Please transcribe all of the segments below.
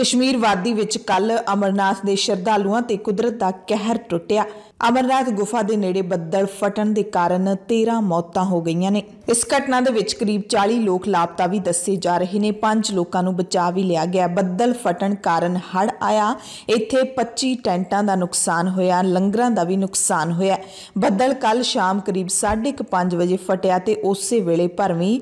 ਕਸ਼ਮੀਰ ਵਾਦੀ ਵਿੱਚ ਕੱਲ ਅਮਰਨਾਥ ਦੇ ਸ਼ਰਧਾਲੂਆਂ ਤੇ ਕੁਦਰਤ ਦਾ ਕਹਿਰ ਟੁੱਟਿਆ ਅਮਰਨਾਥ ਗੁਫਾ ਦੇ ਨੇੜੇ ਬੱਦਲ ਫਟਣ ਦੇ ਕਾਰਨ 13 ਮੌਤਾਂ ਹੋ ਗਈਆਂ ਨੇ ਇਸ ਘਟਨਾ ਦੇ ਵਿੱਚ ਕਰੀਬ 40 ਲੋਕ ਲਾਪਤਾ ਵੀ ਦੱਸੇ ਜਾ ਰਹੇ ਨੇ 5 ਲੋਕਾਂ ਨੂੰ ਬਚਾ ਵੀ ਲਿਆ ਗਿਆ ਬੱਦਲ ਫਟਣ ਕਾਰਨ ਹੜ ਆਇਆ ਇੱਥੇ 25 ਟੈਂਟਾਂ ਦਾ ਨੁਕਸਾਨ ਹੋਇਆ ਲੰਗਰਾਂ ਦਾ ਵੀ ਨੁਕਸਾਨ ਹੋਇਆ ਬੱਦਲ ਕੱਲ ਸ਼ਾਮ ਕਰੀਬ 5:30 ਵਜੇ ਫਟਿਆ ਤੇ ਉਸੇ ਵੇਲੇ ਭਰਵੀਂ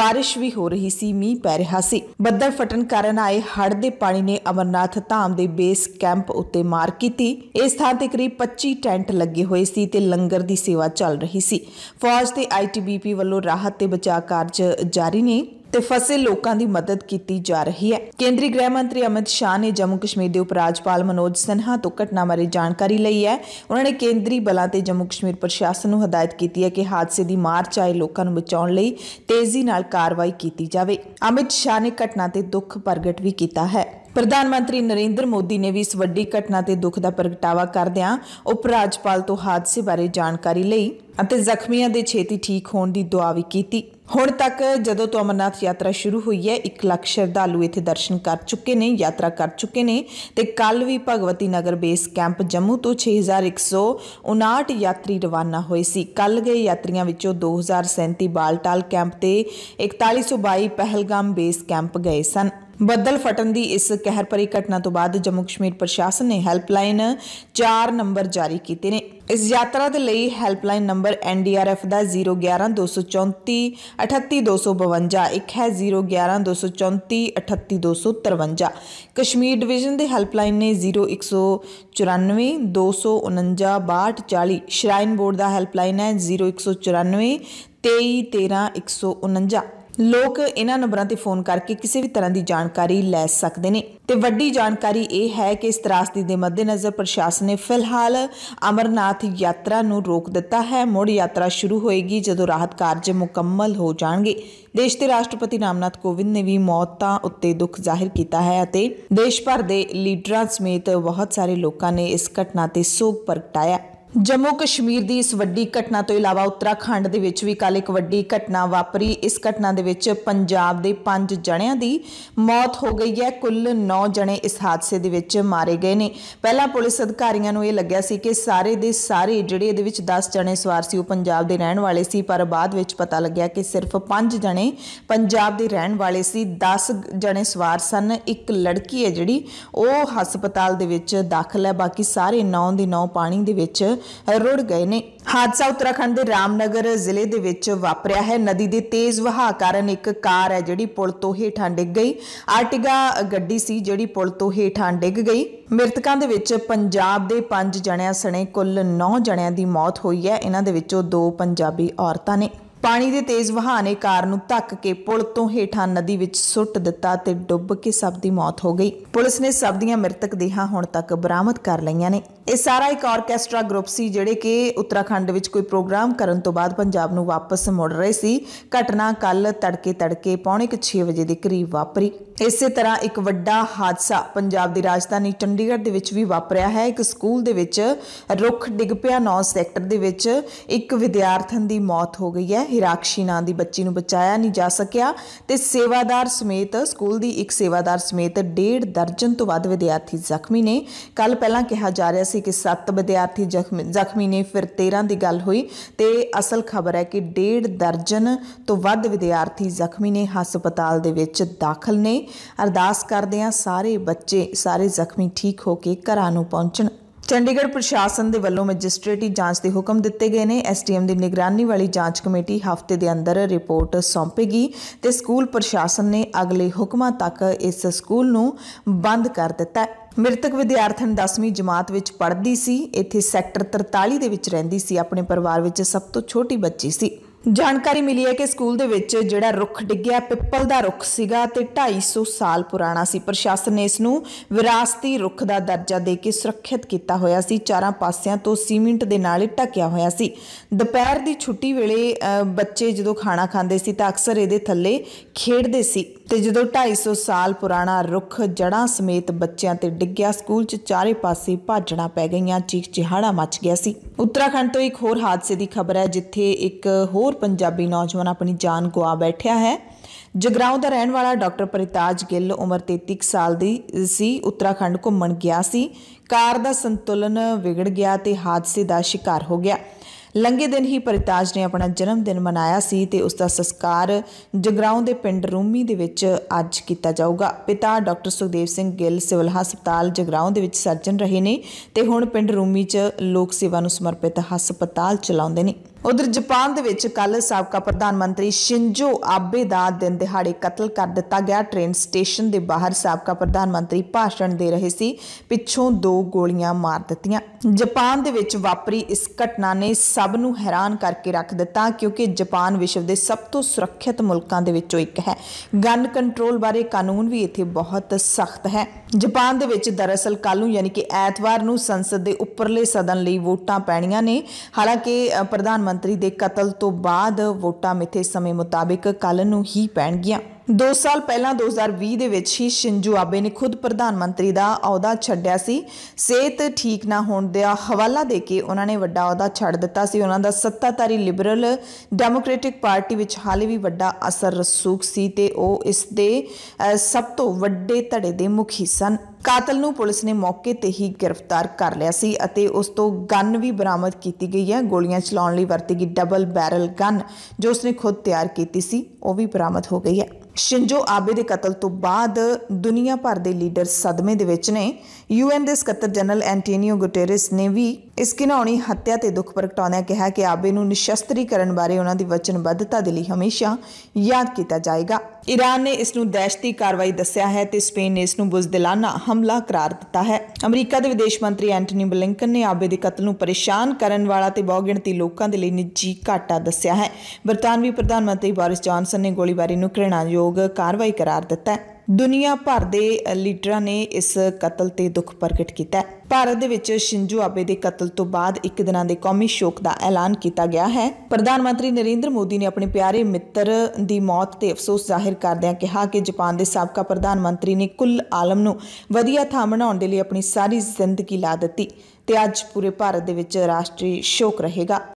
بارش ਵੀ ਹੋ ਰਹੀ ਸੀ ਮੀਂਹ ਪੈ ਰਿਹਾ ਸੀ ਬੱਦਲ ਫਟਣ ਕਾਰਨ ਆਏ ਹੜ ਦੇ ਪਾਣੀ ਆਈ ਨੇ ਅਮਰਨਾਥ ਧਾਮ ਦੇ ਬੇਸ ਕੈਂਪ ਉੱਤੇ ਮਾਰ ਕੀਤੀ ਇਸ ਥਾਂ ਤੇ ਕਰੀਬ 25 ਟੈਂਟ ਲੱਗੇ ਹੋਏ ਸੀ ਤੇ ਲੰਗਰ ਦੀ ਸੇਵਾ ਚੱਲ ਰਹੀ ਸੀ ਫੌਜ ਤੇ ਆਈਟੀਬੀਪੀ ਵੱਲੋਂ ਰਾਹਤ ਤੇ ਬਚਾਅ ਕਾਰਜ ਜਾਰੀ ਨੇ ਤੇ ਫਸੇ ਲੋਕਾਂ ਦੀ ਮਦਦ ਕੀਤੀ ਜਾ ਰਹੀ ਹੈ ਕੇਂਦਰੀ ਗ੍ਰਹਿ ਮੰਤਰੀ ਅਮਿਤ ਸ਼ਾਹ ਨੇ ਜੰਮੂ ਕਸ਼ਮੀਰ ਦੇ ਉਪ ਰਾਜਪਾਲ ਮਨੋਜ ਸਿਨਹਾ ਤੋਂ ਘਟਨਾ ਬਾਰੇ ਜਾਣਕਾਰੀ ਲਈ ਹੈ ਉਹਨਾਂ ਨੇ ਕੇਂਦਰੀ ਬਲਾਂ ਤੇ ਜੰਮੂ ਕਸ਼ਮੀਰ ਪ੍ਰਸ਼ਾਸਨ ਨੂੰ ਹਦਾਇਤ ਕੀਤੀ ਹੈ ਕਿ ਹਾਦਸੇ ਦੀ ਮਾਰ ਚਾਏ ਲੋਕਾਂ ਨੂੰ ਬਚਾਉਣ ਲਈ ਤੇਜ਼ੀ ਨਾਲ ਕਾਰਵਾਈ ਕੀਤੀ ਜਾਵੇ ਅਮਿਤ ਸ਼ਾਹ ਨੇ ਘਟਨਾ ਤੇ ਦੁੱਖ ਪ੍ਰਗਟ ਵੀ ਕੀਤਾ ਹੈ ਪ੍ਰਧਾਨ ਮੰਤਰੀ ਨਰਿੰਦਰ ਮੋਦੀ ਨੇ ਵੀ ਇਸ ਵੱਡੀ ਘਟਨਾ ਤੇ ਦੁੱਖ ਦਾ ਪ੍ਰਗਟਾਵਾ ਕਰਦਿਆਂ ਉਪ ਰਾਜਪਾਲ ਤੋਂ ਹਾਦਸੇ ਬਾਰੇ ਜਾਣਕਾਰੀ ਲਈ ਅਤੇ ਜ਼ਖਮੀਆਂ ਦੇ ਛੇਤੀ ਠੀਕ ਹੋਣ ਦੀ ਦੁਆ ਵੀ ਕੀਤੀ ਹੁਣ ਤੱਕ ਜਦੋਂ ਤੋਂ ਅਮਰਨਾਥ ਯਾਤਰਾ ਸ਼ੁਰੂ ਹੋਈ ਹੈ 1 ਲੱਖ ਸ਼ਰਧਾਲੂ ਇੱਥੇ ਦਰਸ਼ਨ ਕਰ ਚੁੱਕੇ ਨੇ ਯਾਤਰਾ ਕਰ ਚੁੱਕੇ ਨੇ ਤੇ ਕੱਲ ਵੀ ਭਗਵਤੀ ਨਗਰ ਬੇਸ ਕੈਂਪ ਜੰਮੂ ਤੋਂ 6159 ਯਾਤਰੀ ਰਵਾਨਾ ਹੋਏ ਸੀ ਕੱਲ ਗਏ ਯਾਤਰੀਆਂ ਵਿੱਚੋਂ 2037 ਬਾਲਟਾਲ ਕੈਂਪ ਤੇ 4122 ਪਹਿਲਗਾਮ ਬੇਸ ਕੈਂਪ ਗਏ ਸਨ ਬੱਦਲ ਫਟਣ ਦੀ ਇਸ ਕਹਿਰ ਭਰੀ ਘਟਨਾ ਤੋਂ ਬਾਅਦ ਜੰਮੂ ਕਸ਼ਮੀਰ ਪ੍ਰਸ਼ਾਸਨ ਨੇ ਹੈਲਪਲਾਈਨ 4 ਨੰਬਰ ਜਾਰੀ ਕੀਤੇ ਨੇ ਇਸ ਯਾਤਰਾ ਦੇ ਲਈ ਹੈਲਪਲਾਈਨ ਨੰਬਰ NDRF ਦਾ 011 234 38252 ਇੱਕ ਹੈ 011 234 38253 ਕਸ਼ਮੀਰ ਡਿਵੀਜ਼ਨ ਦੇ ਹੈਲਪਲਾਈਨ ਨੇ 0194 249 6240 ਸ਼ਰਾਈਨ ਬੋਰਡ ਦਾ ਹੈਲਪਲਾਈਨ ਹੈ 0194 23 13 149 ਲੋਕ ਇਹਨਾਂ ਨੰਬਰਾਂ ਤੇ ਫੋਨ ਕਰਕੇ ਕਿਸੇ ਵੀ ਤਰ੍ਹਾਂ ਦੀ ਜਾਣਕਾਰੀ ਲੈ ਸਕਦੇ ਨੇ ਤੇ ਵੱਡੀ ਜਾਣਕਾਰੀ ਇਹ ਹੈ ਕਿ ਇਸ ਤਰਾਸਦੀ ਦੇ ਮੱਦੇਨਜ਼ਰ ਪ੍ਰਸ਼ਾਸਨ ਨੇ ਫਿਲਹਾਲ ਅਮਰਨਾਥ ਯਾਤਰਾ ਨੂੰ ਰੋਕ ਦਿੱਤਾ ਹੈ ਮੁੜ ਯਾਤਰਾ ਸ਼ੁਰੂ ਹੋਏਗੀ ਜਦੋਂ ਰਾਹਤ ਕਾਰਜ ਮੁਕੰਮਲ ਹੋ ਜਾਣਗੇ ਦੇਸ਼ ਦੇ ਰਾਸ਼ਟਰਪਤੀ ਰਾਮਨਾਥ ਕੋਵਿੰਦ ਨੇ ਵੀ ਮੌਤਾਂ ਉੱਤੇ ਦੁੱਖ ਜ਼ਾਹਿਰ ਕੀਤਾ ਹੈ ਅਤੇ ਦੇਸ਼ ਭਰ ਦੇ ਲੀਡਰਾਂ ਸਮੇਤ ਬਹੁਤ ਸਾਰੇ ਲੋਕਾਂ ਨੇ ਇਸ ਘਟਨਾ ਤੇ ਸੋਗ ਪ੍ਰਗਟਾਇਆ ਜੰਮੂ ਕਸ਼ਮੀਰ ਦੀ ਇਸ ਵੱਡੀ ਘਟਨਾ ਤੋਂ ਇਲਾਵਾ ਉੱਤਰਾਖੰਡ ਦੇ ਵਿੱਚ ਵੀ ਕੱਲ ਇੱਕ ਵੱਡੀ ਘਟਨਾ ਵਾਪਰੀ ਇਸ ਘਟਨਾ ਦੇ ਵਿੱਚ ਪੰਜਾਬ ਦੇ 5 ਜਣਿਆਂ ਦੀ ਮੌਤ ਹੋ ਗਈ ਹੈ ਕੁੱਲ 9 ਜਣੇ ਇਸ ਹਾਦਸੇ ਦੇ ਵਿੱਚ ਮਾਰੇ ਗਏ ਨੇ ਪਹਿਲਾਂ ਪੁਲਿਸ ਅਧਿਕਾਰੀਆਂ ਨੂੰ ਇਹ ਲੱਗਿਆ ਸੀ ਕਿ ਸਾਰੇ ਦੇ ਸਾਰੇ ਜਿਹੜੇ ਇਹਦੇ ਵਿੱਚ 10 ਜਣੇ ਸਵਾਰ ਸੀ ਉਹ ਪੰਜਾਬ ਦੇ ਰਹਿਣ ਵਾਲੇ ਸੀ ਪਰ ਬਾਅਦ ਵਿੱਚ ਪਤਾ ਲੱਗਿਆ ਕਿ ਸਿਰਫ 5 ਜਣੇ ਪੰਜਾਬ ਦੇ ਰਹਿਣ ਵਾਲੇ ਸੀ 10 ਜਣੇ ਸਵਾਰ ਸਨ ਇੱਕ ਲੜਕੀ ਹੈ ਜਿਹੜੀ ਉਹ ਹਸਪਤਾਲ ਦੇ ਵਿੱਚ ਦਾਖਲ ਹੈ ਬਾਕੀ ਸਾਰੇ 9 ਦੇ 9 ਪਾਣੀ ਦੇ ਵਿੱਚ ਰੁੜ ਗਏ ਨੇ ਹਾਦਸਾ ਉੱਤਰਾਖੰਡ ਦੇ ਰਾਮਨਗਰ ਜ਼ਿਲ੍ਹੇ ਦੇ ਵਿੱਚ ਵਾਪਰਿਆ ਹੈ ਨਦੀ ਦੇ ਤੇਜ਼ ਵਹਾਅ ਕਾਰਨ ਇੱਕ ਕਾਰ ਹੈ ਜਿਹੜੀ ਪੁਲ ਤੋਂ ਹੇਠਾਂ ਡਿੱਗ ਗਈ ਆਰਟਿਗਾ ਗੱਡੀ ਸੀ ਜਿਹੜੀ ਪੁਲ ਤੋਂ ਹੇਠਾਂ ਡਿੱਗ ਗਈ ਮ੍ਰਿਤਕਾਂ ਦੇ ਵਿੱਚ ਪੰਜਾਬ ਦੇ 5 ਜਣਿਆਂ ਸਣੇ ਕੁੱਲ 9 ਜਣਿਆਂ ਦੀ ਮੌਤ ਹੋਈ ਹੈ ਇਹਨਾਂ ਦੇ ਵਿੱਚੋਂ ਦੋ ਪੰਜਾਬੀ ਔਰਤਾਂ ਨੇ ਪਾਣੀ ਦੇ ਤੇਜ਼ ਵਹਾਅ ਨੇ ਕਾਰ ਨੂੰ ਧੱਕ ਕੇ ਪੁਲ ਤੋਂ ਹੇਠਾਂ ਨਦੀ ਵਿੱਚ ਸੁੱਟ ਦਿੱਤਾ ਤੇ ਡੁੱਬ ਕੇ ਸਭ ਦੀ ਮੌਤ ਹੋ ਗਈ ਪੁਲਿਸ ਨੇ ਸਭ ਦੀਆਂ ਮ੍ਰਿਤਕ ਦੇਹਾਂ ਹੁਣ ਤੱਕ ਬਰਾਮਦ ਕਰ ਲਈਆਂ ਨੇ ਇਹ ਸਾਰਾ ਇੱਕ ਆਰਕੈਸਟਰਾ ਗਰੁੱਪ ਸੀ ਜਿਹੜੇ ਕਿ ਉੱਤਰਾਖੰਡ ਵਿੱਚ ਕੋਈ ਪ੍ਰੋਗਰਾਮ ਕਰਨ ਤੋਂ ਬਾਅਦ ਪੰਜਾਬ ਨੂੰ ਵਾਪਸ ਮੁੜ ਰਹੇ ਸੀ ਘਟਨਾ ਕੱਲ ਤੜਕੇ ਤੜਕੇ ਪੌਣੇ 6 ਵਜੇ ਦੇ ਕਰੀਬ ਵਾਪਰੀ ਇਸੇ ਤਰ੍ਹਾਂ ਇੱਕ ਵੱਡਾ ਹਾਦਸਾ ਪੰਜਾਬ ਦੀ ਰਾਜਧਾਨੀ ਚੰਡੀਗੜ੍ਹ ਦੇ ਵਿੱਚ ਵੀ ਵਾਪਰਿਆ ਹੈ ਇੱਕ ਸਕੂਲ ਦੇ ਵਿੱਚ ਰੁੱਖ ਡਿੱਗ ਪਿਆ 9 ਸੈਕਟਰ ਦੇ ਵਿੱਚ ਇੱਕ ਵਿਦਿਆਰਥਣ ਦੀ ਮੌਤ ਹੋ ਗਈ ਹੈ ਹਿਰਾਕਸ਼ੀ ਨਾਂ ਦੀ ਬੱਚੀ ਨੂੰ ਬਚਾਇਆ ਨਹੀਂ ਜਾ ਸਕਿਆ ਤੇ ਸੇਵਾਦਾਰ ਸਮੇਤ ਸਕੂਲ ਦੀ ਇੱਕ ਸੇਵਾਦਾਰ ਸਮੇਤ ਡੇਢ ਦਰਜਨ ਤੋਂ ਵੱਧ ਵਿਦਿਆਰਥੀ ਜ਼ਖਮੀ ਨੇ ਕੱਲ ਪਹਿਲਾਂ ਕਿਹਾ ਜਾ ਰਿਹਾ ਸੀ ਕਿ 7 ਵਿਦਿਆਰਥੀ ਜ਼ਖਮੀ ਨੇ ਫਿਰ 13 ਦੀ ਗੱਲ ਹੋਈ ਤੇ ਅਸਲ ਖਬਰ ਹੈ ਕਿ ਡੇਢ ਦਰਜਨ ਤੋਂ ਵੱਧ ਵਿਦਿਆਰਥੀ ਜ਼ਖਮੀ ਨੇ ਹਸਪਤਾਲ ਦੇ ਵਿੱਚ ਦਾਖਲ ਨੇ ਅਰਦਾਸ ਕਰਦੇ ਆ ਸਾਰੇ ਬੱਚੇ ਸਾਰੇ ਜ਼ਖਮੀ ਠੀਕ ਹੋ ਕੇ ਘਰਾਂ ਨੂੰ ਪਹੁੰਚਣ ਚੰਡੀਗੜ੍ਹ ਪ੍ਰਸ਼ਾਸਨ ਦੇ ਵੱਲੋਂ ਮੈਜਿਸਟ੍ਰੇਟੀ ਜਾਂਚ ਦੇ ਹੁਕਮ ਦਿੱਤੇ ਗਏ ਨੇ ਐਸਟੀਐਮ ਦੀ ਨਿਗਰਾਨੀ ਵਾਲੀ ਜਾਂਚ ਕਮੇਟੀ ਹਫ਼ਤੇ ਦੇ ਅੰਦਰ ਰਿਪੋਰਟ ਸੌਂਪੇਗੀ ਤੇ ਸਕੂਲ ਪ੍ਰਸ਼ਾਸਨ ਨੇ ਅਗਲੇ ਹੁਕਮਾਂ ਤੱਕ ਇਸ ਸਕੂਲ ਨੂੰ ਬੰਦ ਕਰ ਦਿੱਤਾ ਮ੍ਰਿਤਕ ਵਿਦਿਆਰਥਣ 10ਵੀਂ ਜਮਾਤ ਵਿੱਚ ਪੜ੍ਹਦੀ ਸੀ ਇੱਥੇ ਸੈਕਟਰ 43 ਦੇ ਵਿੱਚ ਰਹਿੰਦੀ ਸੀ ਆਪਣੇ ਪਰਿਵਾਰ ਵਿੱਚ ਸਭ ਤੋਂ ਛੋਟੀ ਬੱਚੀ ਸੀ ਜਾਣਕਾਰੀ ਮਿਲੀ ਹੈ ਕਿ ਸਕੂਲ ਦੇ ਵਿੱਚ ਜਿਹੜਾ ਰੁੱਖ ਡਿੱਗਿਆ ਪਿੱਪਲ ਦਾ ਰੁੱਖ ਸੀਗਾ ਤੇ 250 ਸਾਲ ਪੁਰਾਣਾ ਸੀ ਪ੍ਰਸ਼ਾਸਨ ਨੇ ਇਸ ਨੂੰ ਵਿਰਾਸਤੀ ਰੁੱਖ ਦਾ ਦਰਜਾ ਦੇ ਕੇ ਸੁਰੱਖਿਅਤ ਕੀਤਾ ਹੋਇਆ ਸੀ ਚਾਰਾਂ ਪਾਸਿਆਂ ਤੋਂ ਸੀਮਿੰਟ ਦੇ ਨਾਲ ਢੱਕਿਆ ਹੋਇਆ ਸੀ ਦੁਪਹਿਰ ਦੀ ਛੁੱਟੀ ਵੇਲੇ ਬੱਚੇ ਜਦੋਂ ਖਾਣਾ ਖਾਂਦੇ ਸੀ ਤਾਂ ਅਕਸਰ ਇਹਦੇ ਥੱਲੇ ਖੇਡਦੇ ਸੀ ਤੇ ਜਦੋਂ 250 ਸਾਲ ਪੁਰਾਣਾ ਰੁੱਖ ਜੜਾਂ ਸਮੇਤ ਬੱਚਿਆਂ ਤੇ ਡਿੱਗਿਆ ਸਕੂਲ 'ਚ ਚਾਰੇ ਪਾਸੇ ਭਾਜਣਾ ਪੈ ਗਈਆਂ ਚੀਖ ਚਿਹਾੜਾ ਮਚ ਗਿਆ ਸੀ ਉੱਤਰਾਖੰਡ ਤੋਂ ਇੱਕ ਹੋਰ ਹਾਦਸੇ ਦੀ ਖਬਰ ਹੈ ਜਿੱਥੇ ਇੱਕ ਹੋਰ ਹੋਰ ਪੰਜਾਬੀ ਨੌਜਵਾਨ ਆਪਣੀ ਜਾਨ ਗਵਾ ਬੈਠਿਆ ਹੈ ਜਗਰਾਉਂ ਦਾ ਰਹਿਣ ਵਾਲਾ ਡਾਕਟਰ ਪ੍ਰਿਤਾਜ ਗਿੱਲ ਉਮਰ 33 ਸਾਲ ਦੀ ਸੀ ਉੱਤਰਾਖੰਡ ਘੁੰਮਣ ਗਿਆ ਸੀ ਕਾਰ ਦਾ ਸੰਤੁਲਨ ਵਿਗੜ ਗਿਆ ਤੇ ਹਾਦਸੇ ਦਾ ਸ਼ਿਕਾਰ ਹੋ ਗਿਆ ਲੰਗੇ ਦਿਨ ਹੀ ਪ੍ਰਿਤਾਜ ਨੇ ਆਪਣਾ ਜਨਮ ਦਿਨ ਮਨਾਇਆ ਸੀ ਤੇ ਉਸ ਦਾ ਸੰਸਕਾਰ ਜਗਰਾਉਂ ਦੇ ਪਿੰਡ ਰੂਮੀ ਦੇ ਵਿੱਚ ਅੱਜ ਕੀਤਾ ਜਾਊਗਾ ਪਿਤਾ ਡਾਕਟਰ ਸੁਖਦੇਵ ਸਿੰਘ ਗਿੱਲ ਸਿਵਲ ਹਸਪਤਾਲ ਜਗਰਾਉਂ ਦੇ ਵਿੱਚ ਸਰਜਨ ਰਹੇ ਨੇ ਤੇ ਹੁਣ ਪਿੰਡ ਰੂਮੀ 'ਚ ਲੋਕ ਸੇਵਾ ਨੂੰ ਸਮਰਪਿਤ ਹਸਪਤਾਲ ਚਲਾਉਂਦੇ ਨੇ ਉਧਰ ਜਾਪਾਨ ਦੇ ਵਿੱਚ ਕੱਲ ਸਾਬਕਾ ਪ੍ਰਧਾਨ ਮੰਤਰੀ ਸ਼ਿੰਜੋ ਆਬੇ ਦਾ ਦਿਨ ਦਿਹਾੜੇ ਕਤਲ ਕਰ ਦਿੱਤਾ ਗਿਆ ਟ੍ਰੇਨ ਸਟੇਸ਼ਨ ਦੇ ਬਾਹਰ ਸਾਬਕਾ ਪ੍ਰਧਾਨ ਮੰਤਰੀ ਭਾਸ਼ਣ ਦੇ ਰਹੇ ਸੀ ਪਿੱਛੋਂ ਦੋ ਗੋਲੀਆਂ ਮਾਰ ਦਿੱਤੀਆਂ ਜਾਪਾਨ ਦੇ ਵਿੱਚ ਵਾਪਰੀ ਇਸ ਘਟਨਾ ਨੇ ਸਭ ਨੂੰ ਹੈਰਾਨ ਕਰਕੇ ਰੱਖ ਦਿੱਤਾ ਕਿਉਂਕਿ ਜਾਪਾਨ ਵਿਸ਼ਵ ਦੇ ਸਭ ਤੋਂ ਸੁਰੱਖਿਅਤ ਮੁਲਕਾਂ ਦੇ ਵਿੱਚੋਂ ਇੱਕ ਹੈ ਗਨ ਕੰਟਰੋਲ ਬਾਰੇ ਕਾਨੂੰਨ ਵੀ ਇੱਥੇ ਬਹੁਤ ਸਖਤ ਹੈ ਜਾਪਾਨ ਦੇ ਵਿੱਚ ਦਰਅਸਲ ਕੱਲ ਨੂੰ ਯਾਨੀ ਕਿ ਐਤਵਾਰ ਨੂੰ ਸੰਸਦ ਦੇ ਉੱਪਰਲੇ ਸਦਨ ਲਈ ਵੋਟਾਂ ਪੈਣੀਆਂ ਨੇ ਹਾਲਾਂਕਿ ਪ੍ਰਧਾਨ ਮੰਤਰੀ ਦੇ ਕਤਲ ਤੋਂ ਬਾਅਦ ਵੋਟਾਂ ਮਿੱਥੇ ਸਮੇਂ ਮੁਤਾਬਿਕ ਕੱਲ ਨੂੰ ਹੀ ਪੈਣਗੀਆਂ 2 ਸਾਲ ਪਹਿਲਾਂ 2020 ਦੇ ਵਿੱਚ ਹੀ ਸ਼ਿੰਜੂ ਆਬੇ ਨੇ ਖੁਦ ਪ੍ਰਧਾਨ ਮੰਤਰੀ ਦਾ ਅਹੁਦਾ ਛੱਡਿਆ ਸੀ ਸਿਹਤ ਠੀਕ ਨਾ ਹੋਣ ਦਾ ਹਵਾਲਾ ਦੇ ਕੇ ਉਹਨਾਂ ਨੇ ਵੱਡਾ ਅਹੁਦਾ ਛੱਡ ਦਿੱਤਾ ਸੀ ਉਹਨਾਂ ਦਾ ਸੱਤਾਧਾਰੀ ਲਿਬਰਲ ਡੈਮੋਕ੍ਰੈਟਿਕ ਪਾਰਟੀ ਵਿੱਚ ਹਾਲੇ ਵੀ ਵੱਡਾ ਅਸਰ ਰਸੂਖ ਸੀ ਤੇ ਉਹ ਇਸ ਦੇ ਸਭ ਤੋਂ ਵੱਡੇ ਧੜੇ ਦੇ ਮੁਖੀ ਸਨ ਕਾਤਲ ਨੂੰ ਪੁਲਿਸ ਨੇ ਮੌਕੇ ਤੇ ਹੀ ਗ੍ਰਿਫਤਾਰ ਕਰ ਲਿਆ ਸੀ ਅਤੇ ਉਸ ਤੋਂ ਗਨ ਵੀ ਬਰਾਮਦ ਕੀਤੀ ਗਈ ਹੈ ਗੋਲੀਆਂ ਚਲਾਉਣ ਲਈ ਵਰਤੀ ਗਈ ਡਬਲ ਬੈਰਲ ਗਨ ਜੋ ਉਸਨੇ ਖੁਦ ਤਿਆਰ ਕੀਤੀ ਸੀ ਉਹ ਵੀ ਬਰਾਮਦ ਹੋ ਗਈ ਹੈ ਸ਼ਿੰਜੋ ਆਬੇ ਦੇ ਕਤਲ ਤੋਂ ਬਾਅਦ ਦੁਨੀਆ ਭਰ ਦੇ ਲੀਡਰ ਸਦਮੇ ਦੇ ਵਿੱਚ ਨੇ ਯੂਐਨ ਦੇ ਸਕੱਤਰ ਜਨਰਲ ਐਂਟੋਨੀਓ ਗੁਟੇਰਸ ਨੇ ਵੀ ਇਸ ਕਿਨਾਉਣੀ ਹੱਤਿਆ ਤੇ ਦੁੱਖ ਪ੍ਰਗਟਾਉਂਦਿਆਂ ਕਿਹਾ ਕਿ ਆਬੇ ਨੂੰ ਨਿਸ਼ਸਤਰੀਕਰਨ ਬਾਰੇ ਉਹਨਾਂ ਦੀ ਵਚਨਬੱਧਤਾ ਦੇ ਲਈ ਹਮੇਸ਼ਾ ਯਾਦ ਕੀਤਾ ਜਾਏਗਾ ਈਰਾਨ ਨੇ ਇਸ ਨੂੰ ਦਹਿਸ਼ਤੀ ਕਾਰਵਾਈ ਦੱਸਿਆ ਹੈ ਤੇ ਸਪੇਨ ਨੇ ਇਸ ਨੂੰ ਬੁਜ਼ਦਿਲਾਨਾ ਹਮਲਾ ਕਰਾਰ ਦਿੱਤਾ ਹੈ ਅਮਰੀਕਾ ਦੇ ਵਿਦੇਸ਼ ਮੰਤਰੀ ਐਂਟਨੀ ਬਲਿੰਕਨ ਨੇ ਆਬੇ ਦੇ ਕਤਲ ਨੂੰ ਪਰੇਸ਼ਾਨ ਕਰਨ ਵਾਲਾ ਤੇ ਬਹੁਗਿਣਤੀ ਲੋਕਾਂ ਦੇ ਲਈ ਨਿੱਜੀ ਘਾਟਾ ਦੱਸਿਆ ਹੈ ਬਰਤਾਨਵੀ ਪ੍ਰਧਾਨ ਮੰਤਰੀ ਬਾਰਿਸ ਜੌਨਸਨ ਨੇ ਗੋਲੀਬਾਰੀ ਨੂੰ ਘਿਰਣਾਯੋਗ ਕਾਰਵਾਈ ਕਰਾਰ ਦਿੱਤਾ ਹੈ ਦੁਨੀਆ ਭਰ ਦੇ ਲੀਡਰਾਂ ਨੇ ਇਸ ਕਤਲ ਤੇ ਦੁੱਖ ਪ੍ਰਗਟ ਕੀਤਾ ਭਾਰਤ ਦੇ ਵਿੱਚ ਸ਼ਿੰਜੂ ਆਬੇ ਦੇ ਕਤਲ ਤੋਂ ਬਾਅਦ ਇੱਕ ਦਿਨਾਂ ਦੇ ਕੌਮੀ ਸ਼ੋਕ ਦਾ ਐਲਾਨ ਕੀਤਾ ਗਿਆ ਹੈ ਪ੍ਰਧਾਨ ਮੰਤਰੀ ਨਰਿੰਦਰ ਮੋਦੀ ਨੇ ਆਪਣੇ ਪਿਆਰੇ ਮਿੱਤਰ ਦੀ ਮੌਤ ਤੇ ਅਫਸੋਸ ਜ਼ਾਹਿਰ ਕਰਦਿਆਂ ਕਿਹਾ ਕਿ ਜਾਪਾਨ ਦੇ ਸਾਬਕਾ ਪ੍ਰਧਾਨ ਮੰਤਰੀ ਨੇ ਕੁੱਲ ਆਲਮ ਨੂੰ ਵਧੀਆ ਥਾਂ ਬਣਾਉਣ ਦੇ ਲਈ ਆਪਣੀ ਸਾਰੀ ਜ਼ਿੰਦਗੀ ਲਾ ਦਿੱਤੀ ਤੇ ਅੱਜ ਪੂਰੇ ਭਾਰਤ ਦੇ ਵਿੱਚ ਰਾਸ਼ਟਰੀ ਸ਼ੋਕ ਰਹੇਗਾ